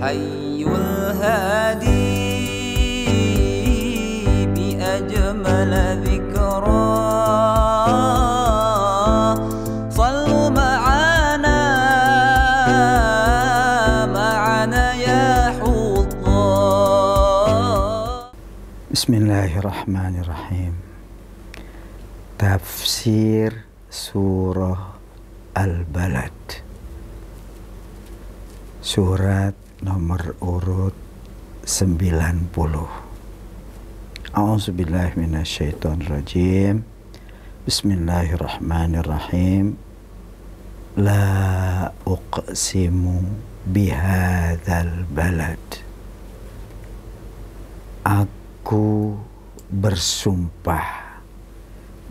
الحي الهادي بأجمل ذكرى صلوا معنا معنا يا حظا بسم الله الرحمن الرحيم تفسير سورة البلد سورة nomor urut 90 A'udzubillahi minasyaitonirrajim Bismillahirrahmanirrahim La uqsimu bihadzal balad Aku bersumpah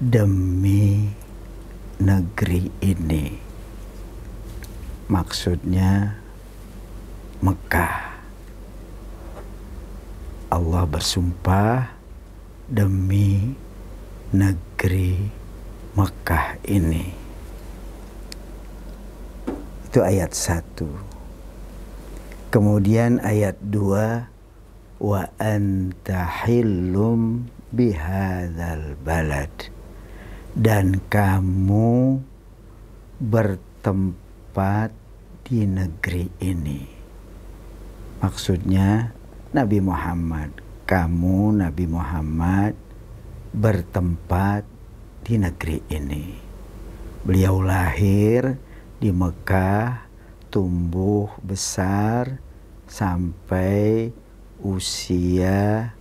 demi negeri ini Maksudnya Mekah. Allah bersumpah demi negeri Mekah ini. Itu ayat 1. Kemudian ayat 2 wa anta hillum bihadzal balad dan kamu bertempat di negeri ini. Maksudnya Nabi Muhammad, kamu Nabi Muhammad bertempat di negeri ini. Beliau lahir di Mekah, tumbuh besar sampai usia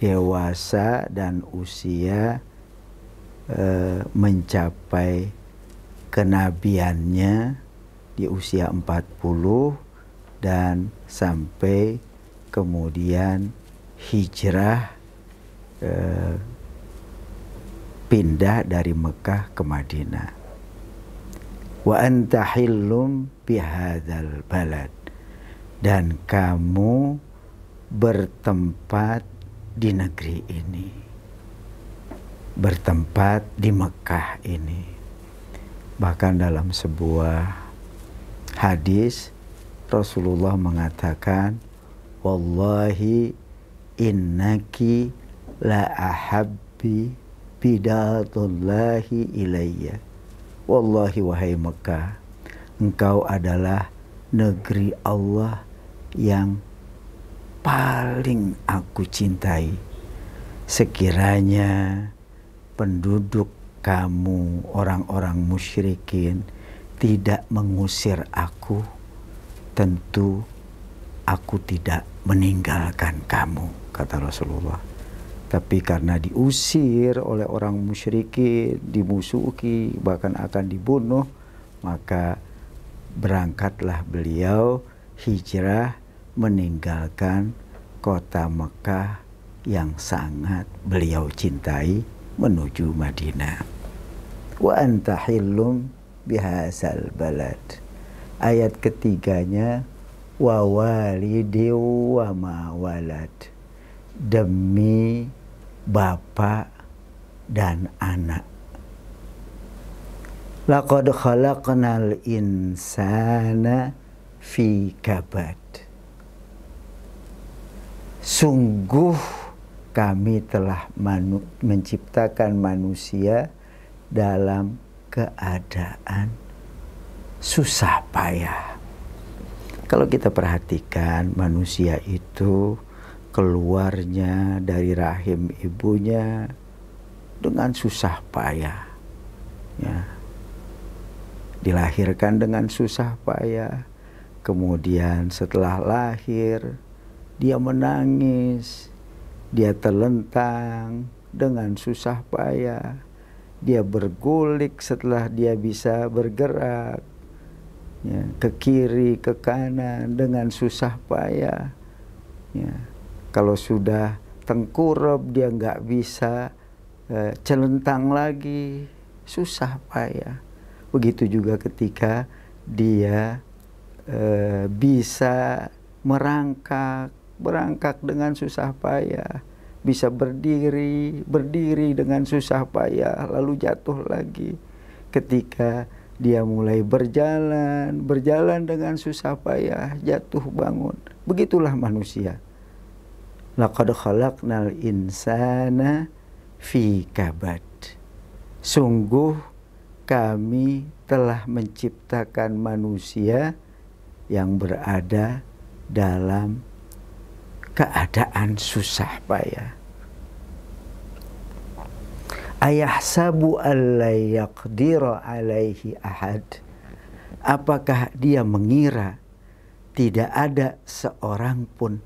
dewasa dan usia e, mencapai kenabiannya di usia 40 dan sampai kemudian hijrah eh, pindah dari Mekah ke Madinah. Wa anta hillum bihadzal balad. Dan kamu bertempat di negeri ini. Bertempat di Mekah ini. Bahkan dalam sebuah hadis Rasulullah mengatakan, Wallahi innaki la ahabbi bidatullahi ilayya. Wallahi wahai Mekah, engkau adalah negeri Allah yang paling aku cintai. Sekiranya penduduk kamu, orang-orang musyrikin, tidak mengusir aku, tentu aku tidak meninggalkan kamu, kata Rasulullah. Tapi karena diusir oleh orang musyriki, dimusuki bahkan akan dibunuh, maka berangkatlah beliau hijrah meninggalkan kota Mekah yang sangat beliau cintai menuju Madinah. Wa antahilum bihasal balad ayat ketiganya wa walidi wa ma walad demi bapak dan anak laqad khalaqnal insana fi kabad sungguh kami telah manu menciptakan manusia dalam keadaan susah payah. Kalau kita perhatikan manusia itu keluarnya dari rahim ibunya dengan susah payah. Ya. Dilahirkan dengan susah payah. Kemudian setelah lahir dia menangis, dia terlentang dengan susah payah. Dia bergulik setelah dia bisa bergerak ya, ke kiri, ke kanan dengan susah payah. Ya, kalau sudah tengkurap dia nggak bisa eh, celentang lagi, susah payah. Begitu juga ketika dia eh, bisa merangkak, merangkak dengan susah payah, bisa berdiri, berdiri dengan susah payah, lalu jatuh lagi ketika dia mulai berjalan, berjalan dengan susah payah, jatuh bangun. Begitulah manusia. Laqad khalaqnal insana fi kabad. Sungguh kami telah menciptakan manusia yang berada dalam keadaan susah payah ayahsabu diro alaihi ahad apakah dia mengira tidak ada seorang pun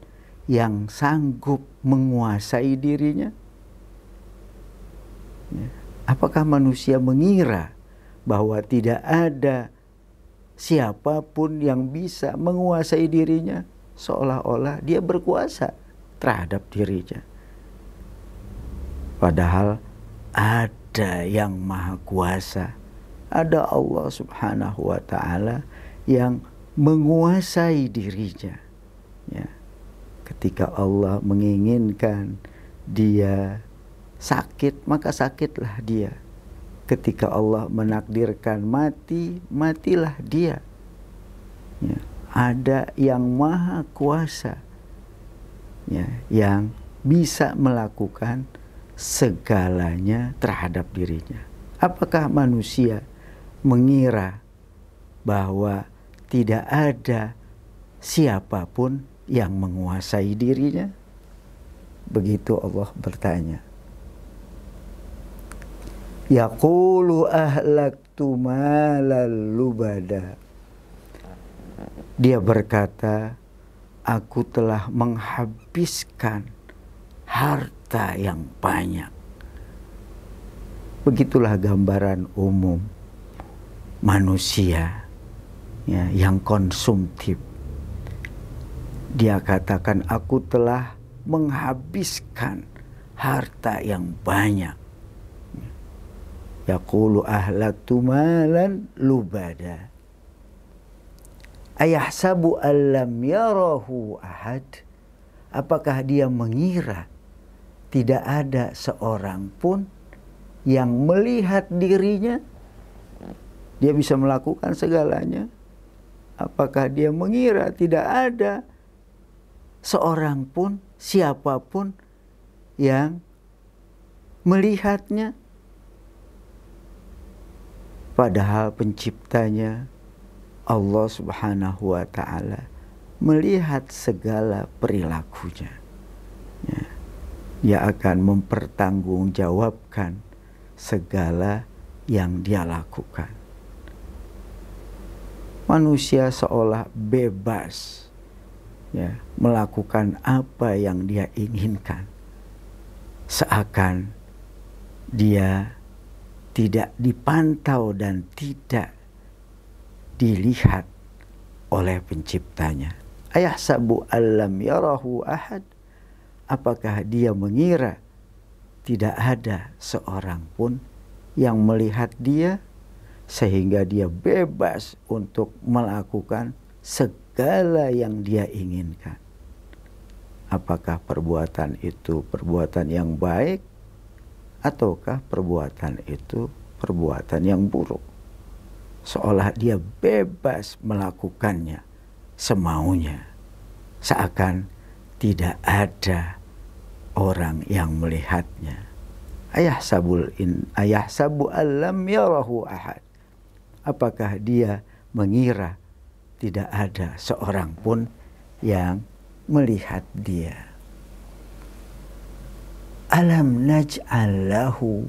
yang sanggup menguasai dirinya ya. apakah manusia mengira bahwa tidak ada siapapun yang bisa menguasai dirinya seolah-olah dia berkuasa terhadap dirinya padahal ada yang maha kuasa. Ada Allah subhanahu wa ta'ala yang menguasai dirinya. Ya. Ketika Allah menginginkan dia sakit, maka sakitlah dia. Ketika Allah menakdirkan mati, matilah dia. Ya. Ada yang maha kuasa ya, yang bisa melakukan segalanya terhadap dirinya. Apakah manusia mengira bahwa tidak ada siapapun yang menguasai dirinya? Begitu Allah bertanya. Yaqulu ahlaktu malal lubada. Dia berkata, aku telah menghabiskan harta Harta yang banyak. Begitulah gambaran umum manusia ya, yang konsumtif. Dia katakan, "Aku telah menghabiskan harta yang banyak." Yaqulu ahlatu malan lubada. ayah alam ya yarahu ahad. Apakah dia mengira tidak ada seorang pun yang melihat dirinya dia bisa melakukan segalanya apakah dia mengira tidak ada seorang pun siapapun yang melihatnya padahal penciptanya Allah Subhanahu wa taala melihat segala perilakunya yeah ia akan mempertanggungjawabkan segala yang dia lakukan. Manusia seolah bebas ya, melakukan apa yang dia inginkan. Seakan dia tidak dipantau dan tidak dilihat oleh penciptanya. Ayah sabu alam yarahu ahad. Apakah dia mengira tidak ada seorang pun yang melihat dia sehingga dia bebas untuk melakukan segala yang dia inginkan. Apakah perbuatan itu perbuatan yang baik ataukah perbuatan itu perbuatan yang buruk? Seolah dia bebas melakukannya semaunya seakan tidak ada orang yang melihatnya. Ayah sabul in ayah sabu alam yarahu ahad. Apakah dia mengira tidak ada seorang pun yang melihat dia? Alam naj'allahu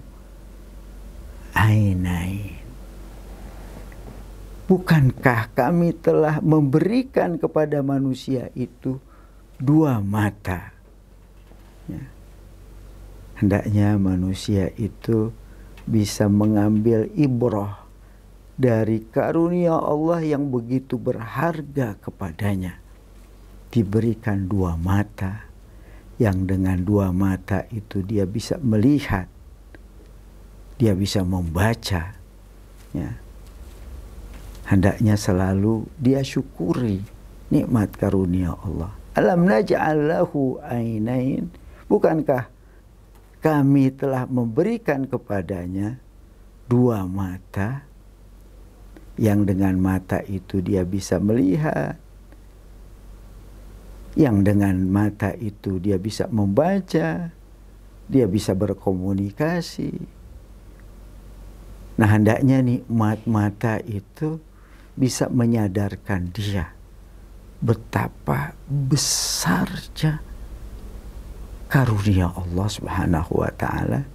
ainai. ainain. Bukankah kami telah memberikan kepada manusia itu dua mata? Ya. Hendaknya manusia itu bisa mengambil ibroh dari karunia Allah yang begitu berharga kepadanya. Diberikan dua mata, yang dengan dua mata itu dia bisa melihat, dia bisa membaca. Ya. Hendaknya selalu dia syukuri nikmat karunia Allah. Alam naj'al lahu ainain Bukankah kami telah memberikan kepadanya dua mata yang dengan mata itu dia bisa melihat, yang dengan mata itu dia bisa membaca, dia bisa berkomunikasi. Nah, hendaknya nikmat mata itu bisa menyadarkan dia betapa besarnya karunia Allah Subhanahu wa taala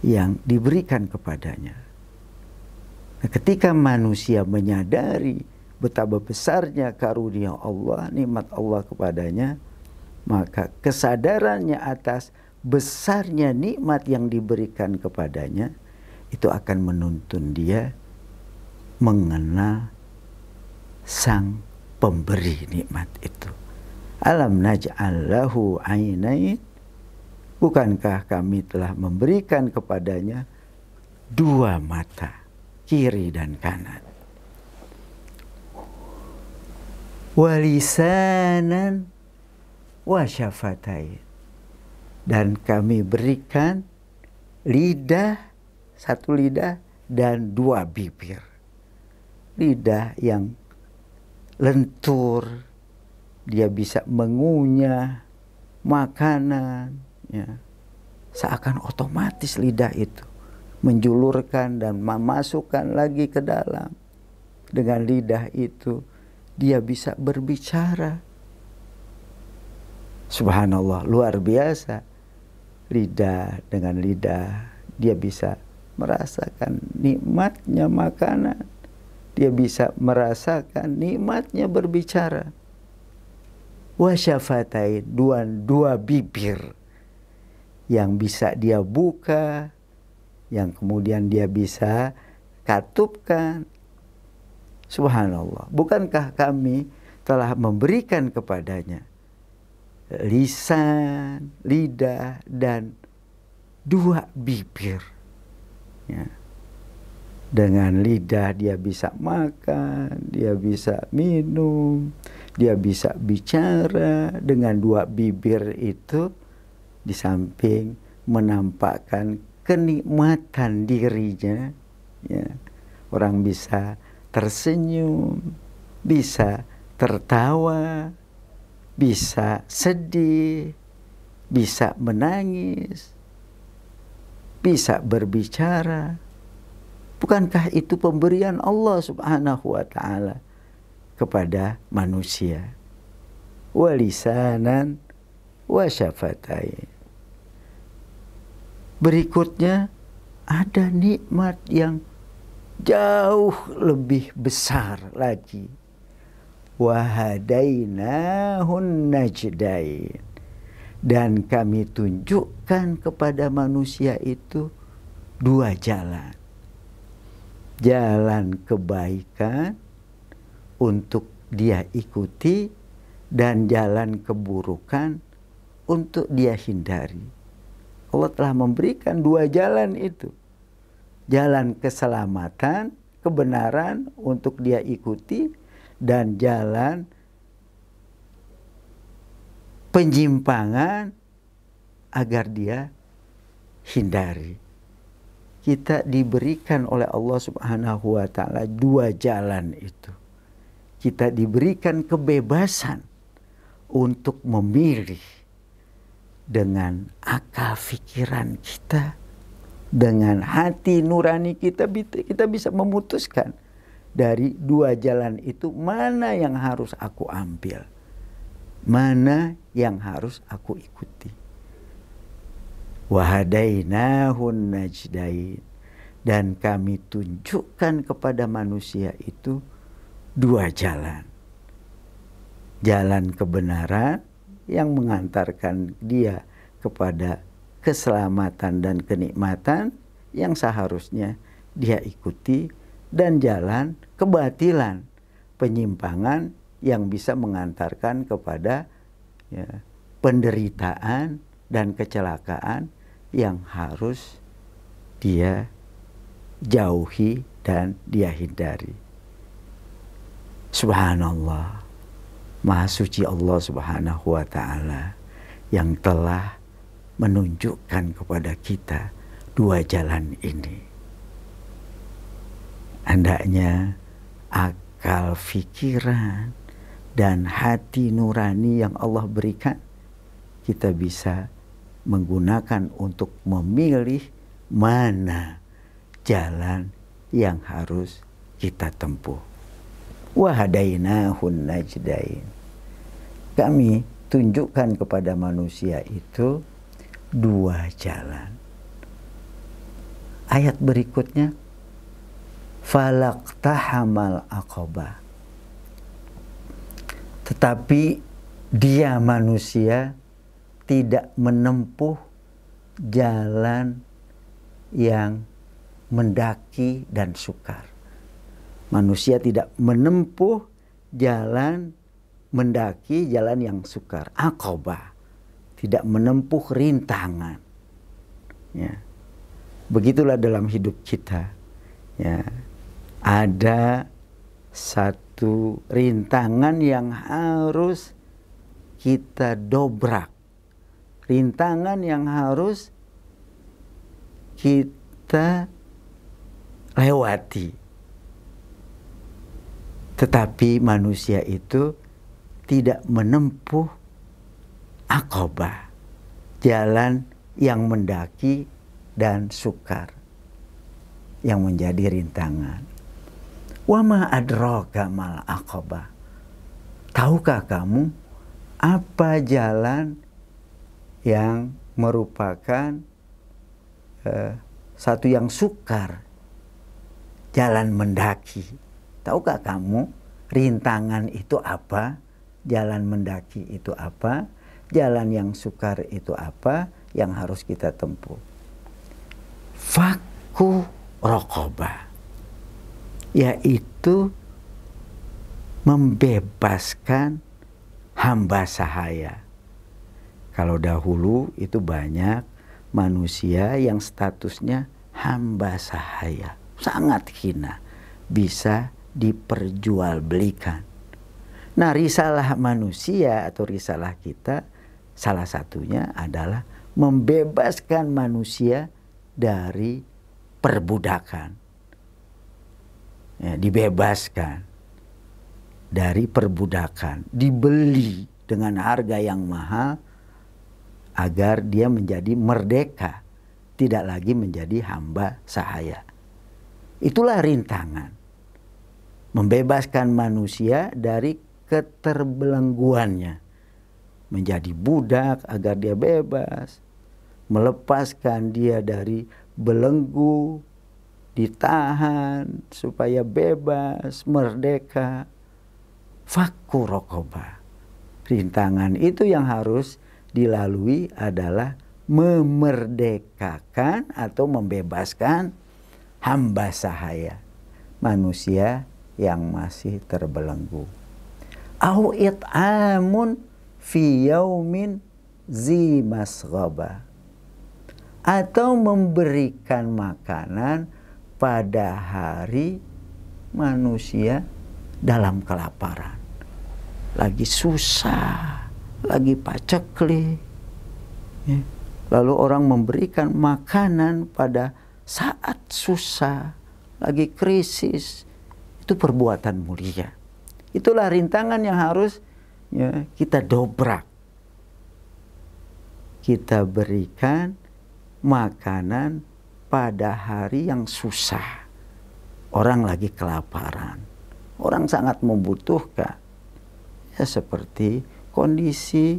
yang diberikan kepadanya. Nah, ketika manusia menyadari betapa besarnya karunia Allah, nikmat Allah kepadanya, maka kesadarannya atas besarnya nikmat yang diberikan kepadanya itu akan menuntun dia mengenal sang pemberi nikmat itu. Alam naj'al lahu Bukankah kami telah memberikan kepadanya dua mata, kiri dan kanan? Walisanan wasyafatai. Dan kami berikan lidah, satu lidah dan dua bibir. Lidah yang lentur, dia bisa mengunyah makanan, ya, seakan otomatis lidah itu menjulurkan dan memasukkan lagi ke dalam. Dengan lidah itu dia bisa berbicara. Subhanallah, luar biasa. Lidah dengan lidah dia bisa merasakan nikmatnya makanan. Dia bisa merasakan nikmatnya berbicara. Wasyafatai, dua, dua bibir yang bisa dia buka, yang kemudian dia bisa katupkan. Subhanallah, bukankah kami telah memberikan kepadanya lisan, lidah, dan dua bibir? Ya. Dengan lidah dia bisa makan, dia bisa minum, dia bisa bicara. Dengan dua bibir itu di samping menampakkan kenikmatan dirinya ya. orang bisa tersenyum bisa tertawa bisa sedih bisa menangis bisa berbicara bukankah itu pemberian Allah Subhanahu wa taala kepada manusia walisanan wasyafatain berikutnya ada nikmat yang jauh lebih besar lagi. Wahadainahun najdain. Dan kami tunjukkan kepada manusia itu dua jalan. Jalan kebaikan untuk dia ikuti dan jalan keburukan untuk dia hindari Allah telah memberikan dua jalan itu. Jalan keselamatan, kebenaran untuk dia ikuti dan jalan penyimpangan agar dia hindari. Kita diberikan oleh Allah Subhanahu wa taala dua jalan itu. Kita diberikan kebebasan untuk memilih dengan akal pikiran kita, dengan hati nurani kita, kita bisa memutuskan dari dua jalan itu mana yang harus aku ambil, mana yang harus aku ikuti. Wahadainahun najdain. Dan kami tunjukkan kepada manusia itu dua jalan. Jalan kebenaran yang mengantarkan dia kepada keselamatan dan kenikmatan yang seharusnya dia ikuti dan jalan kebatilan penyimpangan yang bisa mengantarkan kepada ya, penderitaan dan kecelakaan yang harus dia jauhi dan dia hindari. Subhanallah. Maha Suci Allah Subhanahu wa taala yang telah menunjukkan kepada kita dua jalan ini. Hendaknya akal fikiran dan hati nurani yang Allah berikan kita bisa menggunakan untuk memilih mana jalan yang harus kita tempuh wahadainahun najdain. Kami tunjukkan kepada manusia itu dua jalan. Ayat berikutnya tahamal akoba. Tetapi dia manusia tidak menempuh jalan yang mendaki dan sukar. Manusia tidak menempuh jalan mendaki jalan yang sukar, Akoba tidak menempuh rintangan. Ya. Begitulah dalam hidup kita. Ya. Ada satu rintangan yang harus kita dobrak. Rintangan yang harus kita lewati tetapi manusia itu tidak menempuh Akoba jalan yang mendaki dan sukar yang menjadi rintangan. Wama adroga mal akoba Tahukah kamu apa jalan yang merupakan eh, satu yang sukar, jalan mendaki, Tahukah kamu rintangan itu apa? Jalan mendaki itu apa? Jalan yang sukar itu apa? Yang harus kita tempuh. Faku rokoba. Yaitu membebaskan hamba sahaya. Kalau dahulu itu banyak manusia yang statusnya hamba sahaya, sangat hina, bisa diperjualbelikan. Nah, risalah manusia atau risalah kita salah satunya adalah membebaskan manusia dari perbudakan. Ya, dibebaskan dari perbudakan, dibeli dengan harga yang mahal agar dia menjadi merdeka, tidak lagi menjadi hamba sahaya. Itulah rintangan membebaskan manusia dari keterbelengguannya menjadi budak agar dia bebas melepaskan dia dari belenggu ditahan supaya bebas merdeka fakku rokoba rintangan itu yang harus dilalui adalah memerdekakan atau membebaskan hamba sahaya manusia yang masih terbelenggu. Au it'amun fi yaumin zi masghaba. Atau memberikan makanan pada hari manusia dalam kelaparan. Lagi susah, lagi pacekli. Ya. Lalu orang memberikan makanan pada saat susah, lagi krisis, itu perbuatan mulia. Itulah rintangan yang harus ya, kita dobrak. Kita berikan makanan pada hari yang susah. Orang lagi kelaparan. Orang sangat membutuhkan. Ya seperti kondisi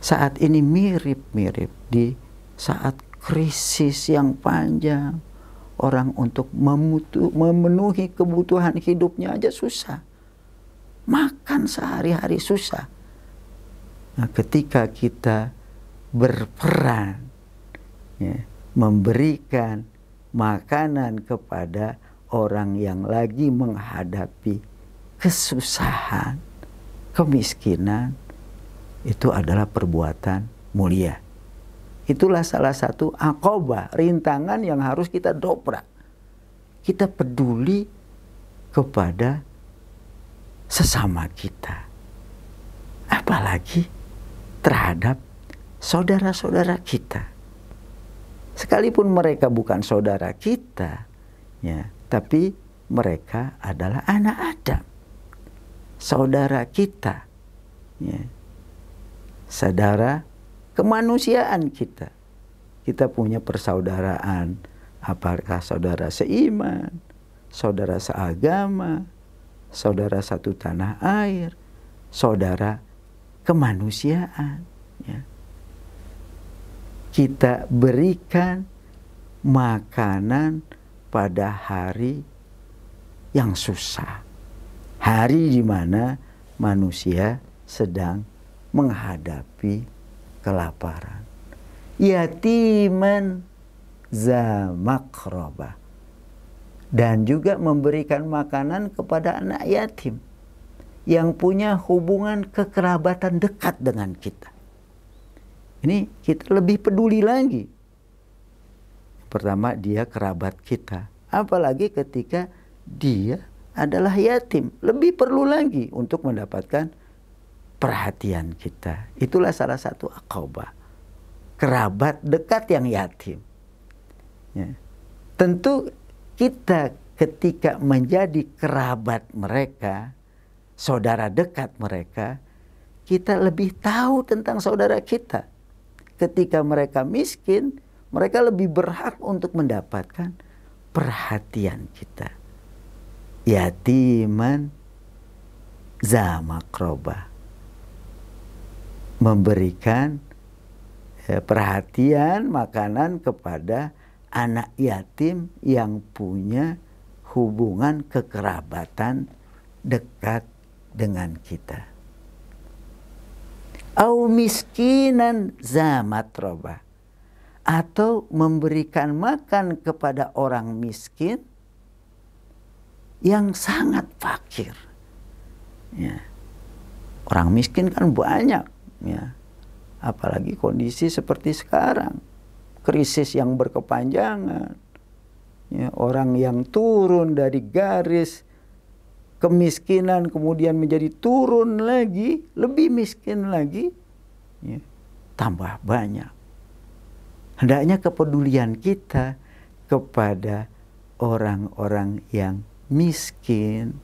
saat ini mirip-mirip di saat krisis yang panjang orang untuk memutu, memenuhi kebutuhan hidupnya aja susah. Makan sehari-hari susah. Nah, ketika kita berperan, ya, memberikan makanan kepada orang yang lagi menghadapi kesusahan, kemiskinan, itu adalah perbuatan mulia. Itulah salah satu akoba rintangan yang harus kita dobrak. Kita peduli kepada sesama kita. Apalagi terhadap saudara-saudara kita. Sekalipun mereka bukan saudara kita, ya, tapi mereka adalah anak Adam. Saudara kita. Ya. Saudara kemanusiaan kita. Kita punya persaudaraan, apakah saudara seiman, saudara seagama, saudara satu tanah air, saudara kemanusiaan. Ya. Kita berikan makanan pada hari yang susah. Hari di mana manusia sedang menghadapi kelaparan. Yatiman zamakroba. Dan juga memberikan makanan kepada anak yatim yang punya hubungan kekerabatan dekat dengan kita. Ini kita lebih peduli lagi. Pertama dia kerabat kita. Apalagi ketika dia adalah yatim. Lebih perlu lagi untuk mendapatkan perhatian kita. Itulah salah satu akobah. Kerabat dekat yang yatim. Ya. Tentu kita ketika menjadi kerabat mereka, saudara dekat mereka, kita lebih tahu tentang saudara kita. Ketika mereka miskin, mereka lebih berhak untuk mendapatkan perhatian kita. Yatiman zamakrobah memberikan eh, perhatian makanan kepada anak yatim yang punya hubungan kekerabatan dekat dengan kita. Au miskinan zamatroba atau memberikan makan kepada orang miskin yang sangat fakir. Ya. Orang miskin kan banyak. Apalagi kondisi seperti sekarang, krisis yang berkepanjangan, ya, orang yang turun dari garis kemiskinan kemudian menjadi turun lagi, lebih miskin lagi, ya, tambah banyak. Hendaknya kepedulian kita kepada orang-orang yang miskin,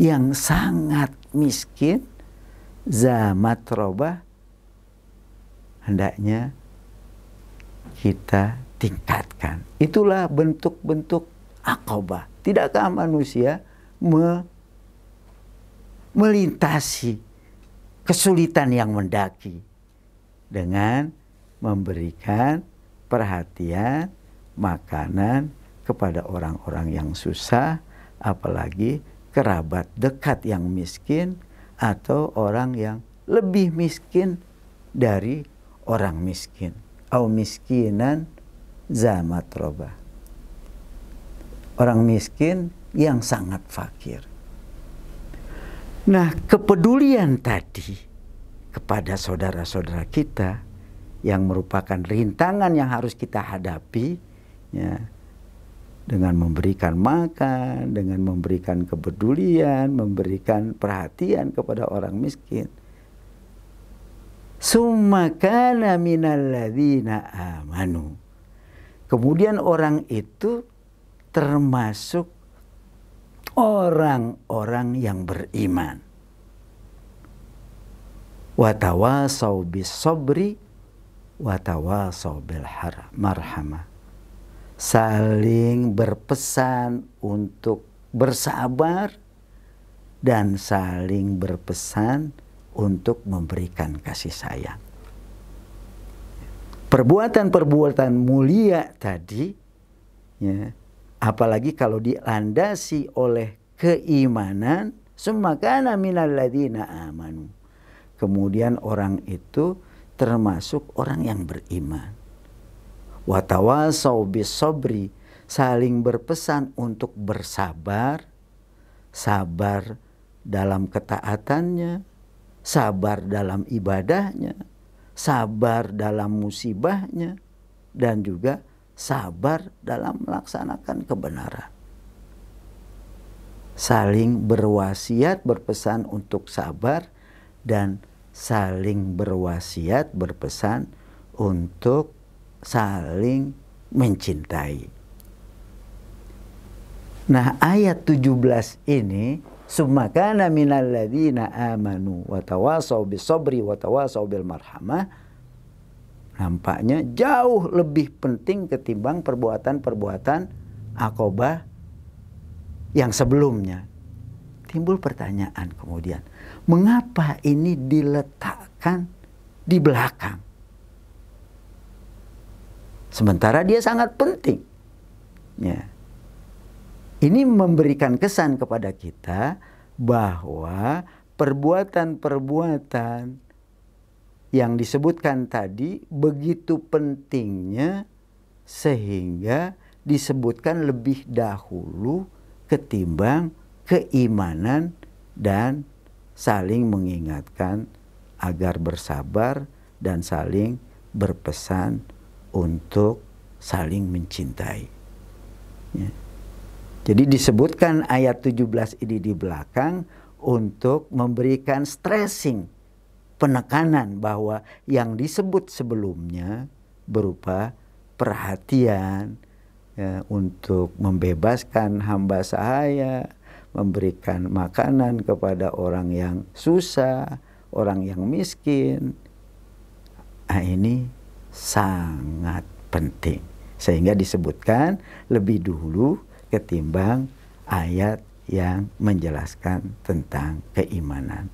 yang sangat miskin, zamat robah hendaknya kita tingkatkan. Itulah bentuk-bentuk akobah. Tidakkah manusia me melintasi kesulitan yang mendaki dengan memberikan perhatian makanan kepada orang-orang yang susah, apalagi kerabat dekat yang miskin, atau orang yang lebih miskin dari orang miskin. Au miskinan zamat roba. Orang miskin yang sangat fakir. Nah, kepedulian tadi kepada saudara-saudara kita yang merupakan rintangan yang harus kita hadapi, ya, dengan memberikan makan, dengan memberikan kepedulian, memberikan perhatian kepada orang miskin. Sumakana minalladzina amanu. Kemudian orang itu termasuk orang-orang yang beriman. Watawasau bis sabri, watawasau bil marhamah saling berpesan untuk bersabar dan saling berpesan untuk memberikan kasih sayang. Perbuatan-perbuatan mulia tadi, ya, apalagi kalau dilandasi oleh keimanan, semakana minalladina amanu. Kemudian orang itu termasuk orang yang beriman watawasau bisobri saling berpesan untuk bersabar sabar dalam ketaatannya sabar dalam ibadahnya sabar dalam musibahnya dan juga sabar dalam melaksanakan kebenaran saling berwasiat berpesan untuk sabar dan saling berwasiat berpesan untuk saling mencintai. Nah ayat 17 ini Sumakana minal ladina amanu watawasau bisobri watawasau bil marhamah nampaknya jauh lebih penting ketimbang perbuatan-perbuatan akobah yang sebelumnya. Timbul pertanyaan kemudian, mengapa ini diletakkan di belakang? Sementara dia sangat penting. Ya. Ini memberikan kesan kepada kita bahwa perbuatan-perbuatan yang disebutkan tadi begitu pentingnya sehingga disebutkan lebih dahulu ketimbang keimanan dan saling mengingatkan agar bersabar dan saling berpesan untuk saling mencintai. Ya. Jadi disebutkan ayat 17 ini di belakang untuk memberikan stressing, penekanan bahwa yang disebut sebelumnya berupa perhatian ya, untuk membebaskan hamba sahaya, memberikan makanan kepada orang yang susah, orang yang miskin. Nah, ini sangat penting. Sehingga disebutkan lebih dulu ketimbang ayat yang menjelaskan tentang keimanan.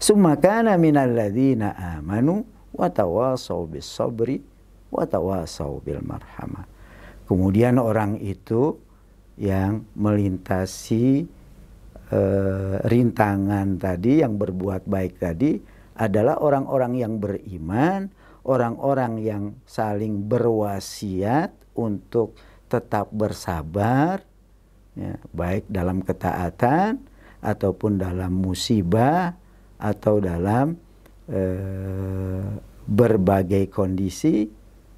Sumakana minalladzina amanu wa tawasau bis sabri wa tawasau bil marhamah. Kemudian orang itu yang melintasi e, rintangan tadi yang berbuat baik tadi adalah orang-orang yang beriman, orang-orang yang saling berwasiat untuk tetap bersabar, ya, baik dalam ketaatan ataupun dalam musibah atau dalam eh, berbagai kondisi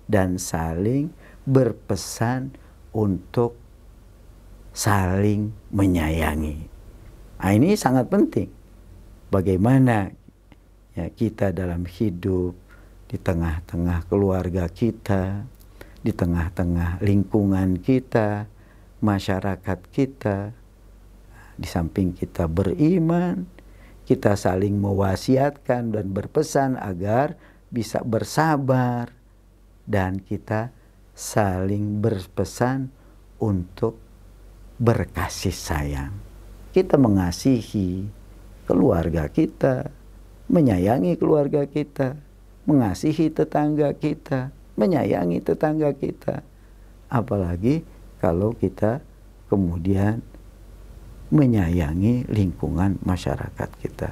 dan saling berpesan untuk saling menyayangi. Nah, ini sangat penting. Bagaimana ya, kita dalam hidup di tengah-tengah keluarga kita, di tengah-tengah lingkungan kita, masyarakat kita, di samping kita beriman, kita saling mewasiatkan dan berpesan agar bisa bersabar dan kita saling berpesan untuk berkasih sayang. Kita mengasihi keluarga kita, menyayangi keluarga kita, mengasihi tetangga kita, menyayangi tetangga kita. Apalagi kalau kita kemudian menyayangi lingkungan masyarakat kita.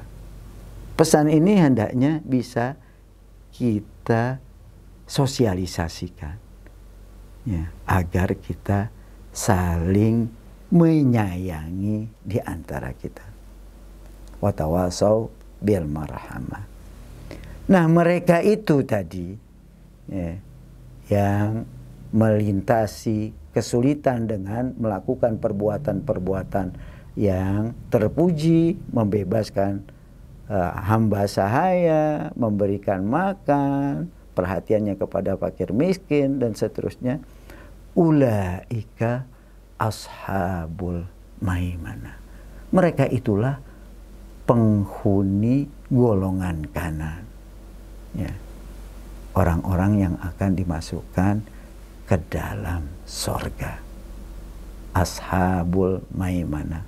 Pesan ini hendaknya bisa kita sosialisasikan ya, agar kita saling menyayangi di antara kita. Watawasau bil marhamah. Nah mereka itu tadi ya, yang melintasi kesulitan dengan melakukan perbuatan-perbuatan yang terpuji, membebaskan uh, hamba sahaya, memberikan makan, perhatiannya kepada fakir miskin dan seterusnya. Ulaika ashabul maimana. Mereka itulah penghuni golongan kanan ya, orang-orang yang akan dimasukkan ke dalam sorga. Ashabul Maimana,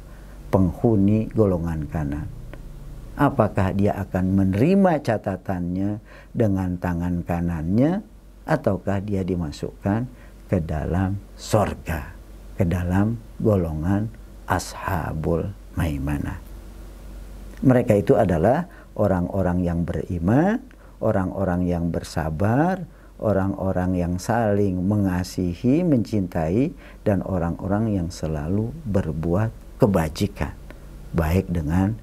penghuni golongan kanan. Apakah dia akan menerima catatannya dengan tangan kanannya, ataukah dia dimasukkan ke dalam sorga, ke dalam golongan Ashabul Maimana. Mereka itu adalah orang-orang yang beriman, orang-orang yang bersabar, orang-orang yang saling mengasihi, mencintai, dan orang-orang yang selalu berbuat kebajikan, baik dengan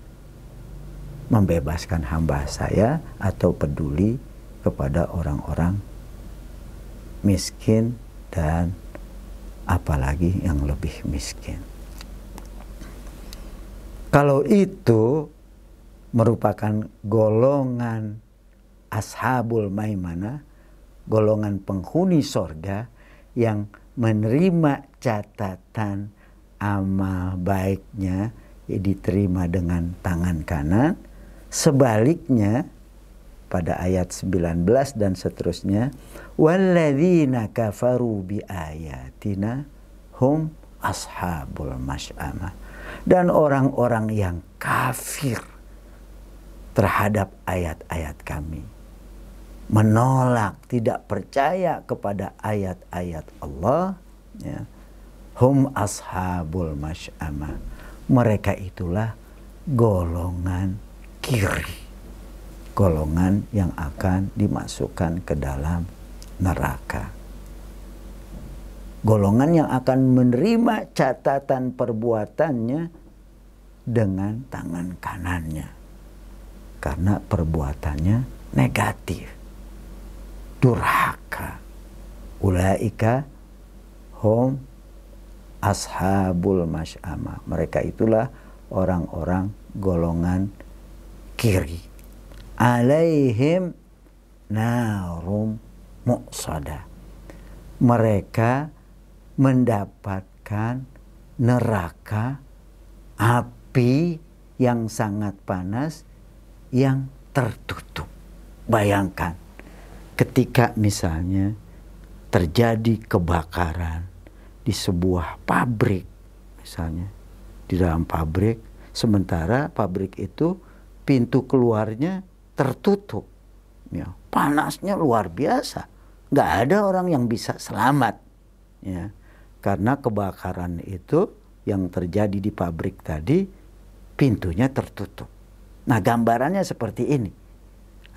membebaskan hamba saya atau peduli kepada orang-orang miskin dan apalagi yang lebih miskin. Kalau itu merupakan golongan ashabul maimana, golongan penghuni sorga yang menerima catatan amal baiknya ya diterima dengan tangan kanan. Sebaliknya pada ayat 19 dan seterusnya, walladzina kafaru bi ayatina hum ashabul mashama. Dan orang-orang yang kafir terhadap ayat-ayat kami menolak, tidak percaya kepada ayat-ayat Allah, ya. Hum ashabul masy'amah. Mereka itulah golongan kiri. Golongan yang akan dimasukkan ke dalam neraka. Golongan yang akan menerima catatan perbuatannya dengan tangan kanannya. Karena perbuatannya negatif durhaka ulaika hum ashabul masyama mereka itulah orang-orang golongan kiri alaihim narum muqsada mereka mendapatkan neraka api yang sangat panas yang tertutup. Bayangkan ketika misalnya terjadi kebakaran di sebuah pabrik misalnya di dalam pabrik sementara pabrik itu pintu keluarnya tertutup ya panasnya luar biasa nggak ada orang yang bisa selamat ya karena kebakaran itu yang terjadi di pabrik tadi pintunya tertutup nah gambarannya seperti ini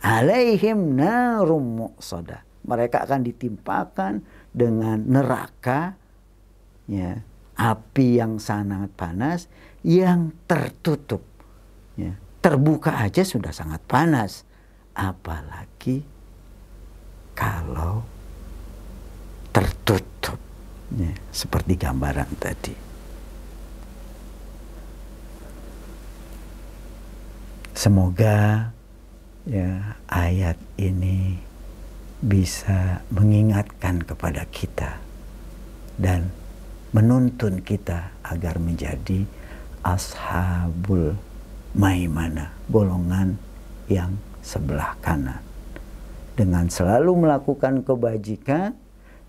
alaihim narum muqsada. Mereka akan ditimpakan dengan neraka ya, api yang sangat panas yang tertutup. Ya, terbuka aja sudah sangat panas. Apalagi kalau tertutup. Ya, seperti gambaran tadi. Semoga ya ayat ini bisa mengingatkan kepada kita dan menuntun kita agar menjadi ashabul maimana, golongan yang sebelah kanan. Dengan selalu melakukan kebajikan,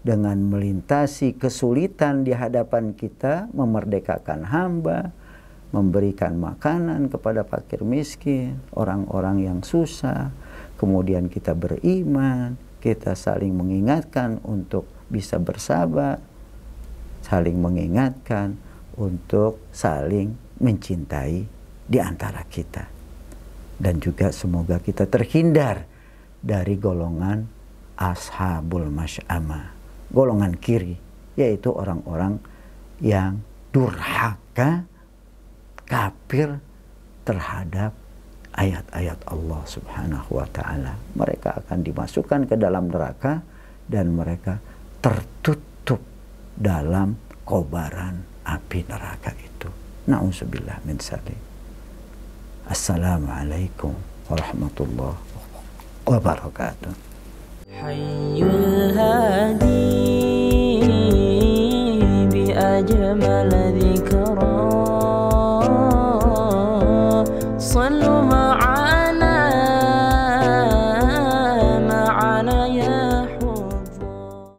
dengan melintasi kesulitan di hadapan kita, memerdekakan hamba, memberikan makanan kepada fakir miskin, orang-orang yang susah, kemudian kita beriman, kita saling mengingatkan untuk bisa bersabar, saling mengingatkan untuk saling mencintai di antara kita. Dan juga semoga kita terhindar dari golongan ashabul masyama, golongan kiri, yaitu orang-orang yang durhaka kafir terhadap ayat-ayat Allah Subhanahu wa taala. Mereka akan dimasukkan ke dalam neraka dan mereka tertutup dalam kobaran api neraka itu. Nauzubillah min salim. Assalamualaikum warahmatullahi wabarakatuh. Hayyul hadi bi ajmal